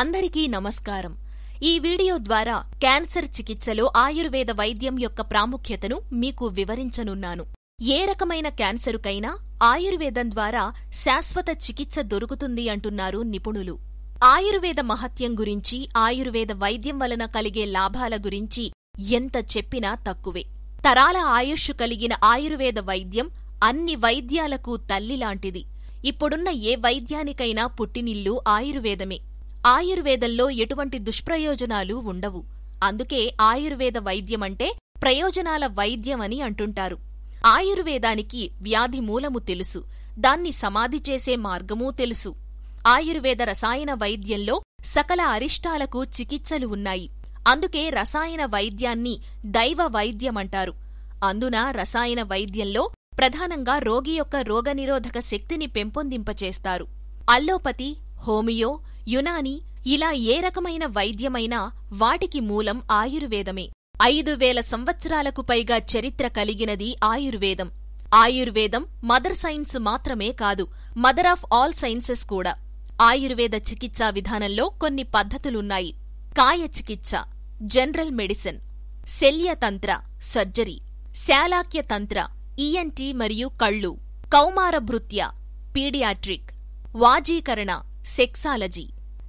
అందరికీ నమస్కారం ఈ వీడియో ద్వారా క్యాన్సర్ చికిత్సలో ఆయుర్వేద వైద్యం యొక్క ప్రాముఖ్యతను మీకు వివరించనున్నాను ఏ రకమైన క్యాన్సరుకైనా ఆయుర్వేదం ద్వారా శాశ్వత చికిత్స దొరుకుతుంది అంటున్నారు నిపుణులు ఆయుర్వేద మహత్యం గురించి ఆయుర్వేద వైద్యం వలన కలిగే లాభాల గురించి ఎంత చెప్పినా తక్కువే తరాల ఆయుష్ కలిగిన ఆయుర్వేద వైద్యం అన్ని వైద్యాలకు తల్లిలాంటిది ఇప్పుడున్న ఏ వైద్యానికైనా పుట్టినిల్లు ఆయుర్వేదమే ఆయుర్వేదంలో ఎటువంటి దుష్ప్రయోజనాలు ఉండవు అందుకే ఆయుర్వేద వైద్యమంటే ప్రయోజనాల వైద్యమని అంటుంటారు ఆయుర్వేదానికి వ్యాధి మూలము తెలుసు దాన్ని సమాధి చేసే మార్గమూ తెలుసు ఆయుర్వేద రసాయన వైద్యంలో సకల అరిష్టాలకు చికిత్సలు ఉన్నాయి అందుకే రసాయన వైద్యాన్ని దైవ వైద్యమంటారు అందున రసాయన వైద్యంలో ప్రధానంగా రోగి యొక్క రోగనిరోధక శక్తిని పెంపొందింపచేస్తారు అల్లోపతి హోమియో యునాని ఇలా ఏ రకమైన వైద్యమైనా వాటికి మూలం ఆయుర్వేదమే ఐదు వేల సంవత్సరాలకు పైగా చరిత్ర కలిగినది ఆయుర్వేదం ఆయుర్వేదం మదర్ సైన్స్ మాత్రమే కాదు మదర్ ఆఫ్ ఆల్ సైన్సెస్ కూడా ఆయుర్వేద చికిత్సా విధానంలో కొన్ని పద్ధతులున్నాయి కాయ చికిత్స జనరల్ మెడిసిన్ శల్యతంత్ర సర్జరీ శాలాక్య తంత్ర ఈఎన్టీ మరియు కళ్ళు కౌమార భృత్య పీడియాట్రిక్ వాజీకరణ సెక్సాలజీ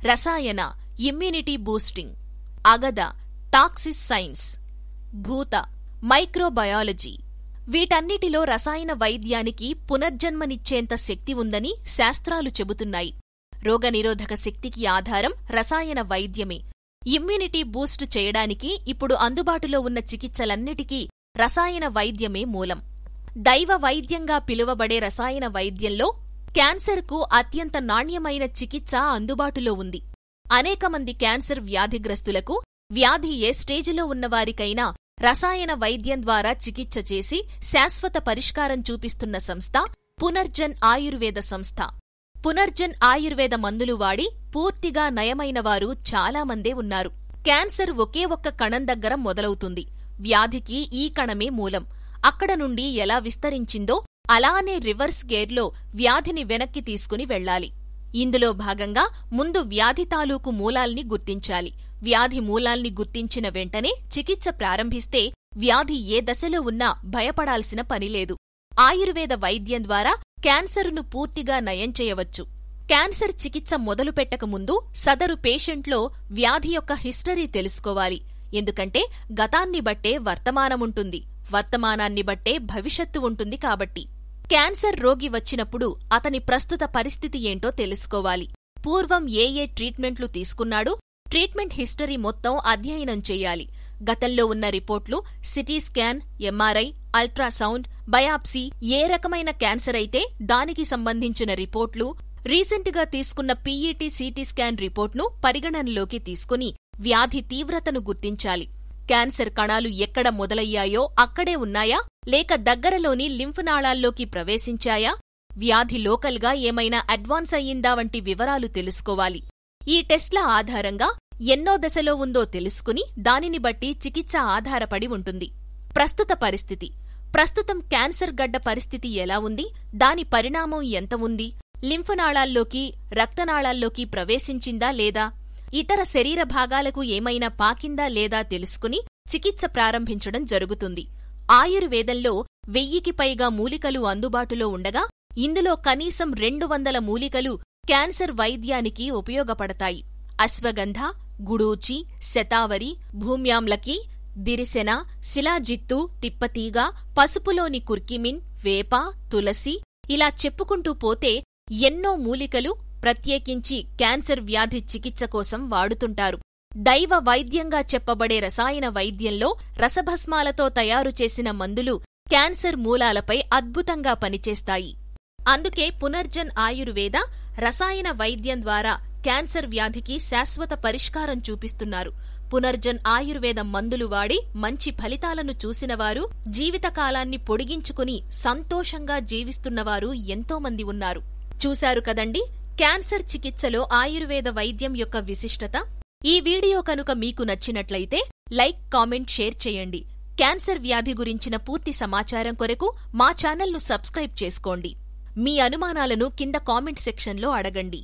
రసాయన ఇమ్యూనిటీ బూస్టింగ్ అగద టాక్సిస్ సైన్స్ భూత మైక్రోబయాలజీ వీటన్నిటిలో రసాయన వైద్యానికి పునర్జన్మనిచ్చేంత శక్తి ఉందని శాస్త్రాలు చెబుతున్నాయి రోగనిరోధక శక్తికి ఆధారం రసాయన వైద్యమే ఇమ్యూనిటీ బూస్ట్ చేయడానికి ఇప్పుడు అందుబాటులో ఉన్న చికిత్సలన్నిటికీ రసాయన వైద్యమే మూలం దైవ వైద్యంగా పిలువబడే రసాయన వైద్యంలో క్యాన్సర్కు అత్యంత నాణ్యమైన చికిత్స అందుబాటులో ఉంది అనేక మంది క్యాన్సర్ వ్యాధిగ్రస్తులకు వ్యాధి ఏ స్టేజిలో ఉన్నవారికైనా రసాయన వైద్యం ద్వారా చికిత్స చేసి శాశ్వత పరిష్కారం చూపిస్తున్న సంస్థ పునర్జన్ ఆయుర్వేద సంస్థ పునర్జన్ ఆయుర్వేద మందులు వాడి పూర్తిగా నయమైన వారు చాలామందే ఉన్నారు క్యాన్సర్ ఒకే ఒక్క కణం దగ్గర మొదలవుతుంది వ్యాధికి ఈ కణమే మూలం అక్కడ నుండి ఎలా విస్తరించిందో అలానే రివర్స్ గేర్లో వ్యాధిని వెనక్కి తీసుకుని వెళ్ళాలి ఇందులో భాగంగా ముందు వ్యాధి తాలూకు మూలాల్ని గుర్తించాలి వ్యాధి మూలాల్ని గుర్తించిన వెంటనే చికిత్స ప్రారంభిస్తే వ్యాధి ఏ దశలో ఉన్నా భయపడాల్సిన పనిలేదు ఆయుర్వేద వైద్యం ద్వారా క్యాన్సరును పూర్తిగా నయం చేయవచ్చు క్యాన్సర్ చికిత్స మొదలుపెట్టకముందు సదరు పేషెంట్లో వ్యాధి యొక్క హిస్టరీ తెలుసుకోవాలి ఎందుకంటే గతాన్ని బట్టే వర్తమానముంటుంది వర్తమానాన్ని బట్టే భవిష్యత్తు ఉంటుంది కాబట్టి క్యాన్సర్ రోగి వచ్చినప్పుడు అతని ప్రస్తుత పరిస్థితి ఏంటో తెలుసుకోవాలి పూర్వం ఏ ఏ ట్రీట్మెంట్లు తీసుకున్నాడు ట్రీట్మెంట్ హిస్టరీ మొత్తం అధ్యయనం చేయాలి గతంలో ఉన్న రిపోర్ట్లు CT scan MRI ultrasound biopsy ఏ రకమైన క్యాన్సర్ అయితే దానికి సంబంధించిన రిపోర్ట్లు రీసెంట్గా తీసుకున్న పీఈటీ సిటీ స్కాన్ రిపోర్ట్ను పరిగణనలోకి తీసుకుని వ్యాధి తీవ్రతను గుర్తించాలి క్యాన్సర్ కణాలు ఎక్కడ మొదలయ్యాయో అక్కడే ఉన్నాయా లేక దగ్గరలోని లింఫ్ నాళాల్లోకి ప్రవేశించాయా వ్యాధి లోకల్గా ఏమైనా అడ్వాన్స్ అయ్యిందా వంటి వివరాలు తెలుసుకోవాలి ఈ టెస్ట్ల ఆధారంగా ఎన్నో దశలో ఉందో తెలుసుకుని దానిని బట్టి చికిత్స ఆధారపడి ఉంటుంది ప్రస్తుత పరిస్థితి ప్రస్తుతం క్యాన్సర్ గడ్డ పరిస్థితి ఎలా ఉంది దాని పరిణామం ఎంత ఉంది లింఫునాళాల్లోకి రక్తనాళాల్లోకి ప్రవేశించిందా లేదా ఇతర శరీర భాగాలకు ఏమైనా పాకిందా లేదా తెలుసుకుని చికిత్స ప్రారంభించడం జరుగుతుంది ఆయుర్వేదంలో వెయ్యికి పైగా మూలికలు అందుబాటులో ఉండగా ఇందులో కనీసం రెండు వందల మూలికలు క్యాన్సర్ వైద్యానికి ఉపయోగపడతాయి అశ్వగంధ గుడూచి శతావరి భూమ్యాంలకి దిరిశెన శిలాజిత్తు తిప్పతీగ పసుపులోని కుర్కిమిన్ వేప తులసి ఇలా చెప్పుకుంటూ పోతే ఎన్నో మూలికలు ప్రత్యేకించి క్యాన్సర్ వ్యాధి చికిత్స కోసం వాడుతుంటారు దైవ వైద్యంగా చెప్పబడే రసాయన వైద్యంలో రసభస్మాలతో తయారు చేసిన మందులు క్యాన్సర్ మూలాలపై అద్భుతంగా పనిచేస్తాయి అందుకే పునర్జన్ ఆయుర్వేద రసాయన వైద్యం ద్వారా క్యాన్సర్ వ్యాధికి శాశ్వత పరిష్కారం చూపిస్తున్నారు పునర్జన్ ఆయుర్వేద మందులు వాడి మంచి ఫలితాలను చూసినవారు జీవితకాలాన్ని పొడిగించుకుని సంతోషంగా జీవిస్తున్నవారు ఎంతోమంది ఉన్నారు చూశారు కదండి క్యాన్సర్ చికిత్సలో ఆయుర్వేద వైద్యం యొక్క విశిష్టత ఈ వీడియో కనుక మీకు నచ్చినట్లయితే లైక్ కామెంట్ షేర్ చేయండి క్యాన్సర్ వ్యాధి గురించిన పూర్తి సమాచారం కొరకు మా ఛానల్ను సబ్స్క్రైబ్ చేసుకోండి మీ అనుమానాలను కింద కామెంట్ సెక్షన్లో అడగండి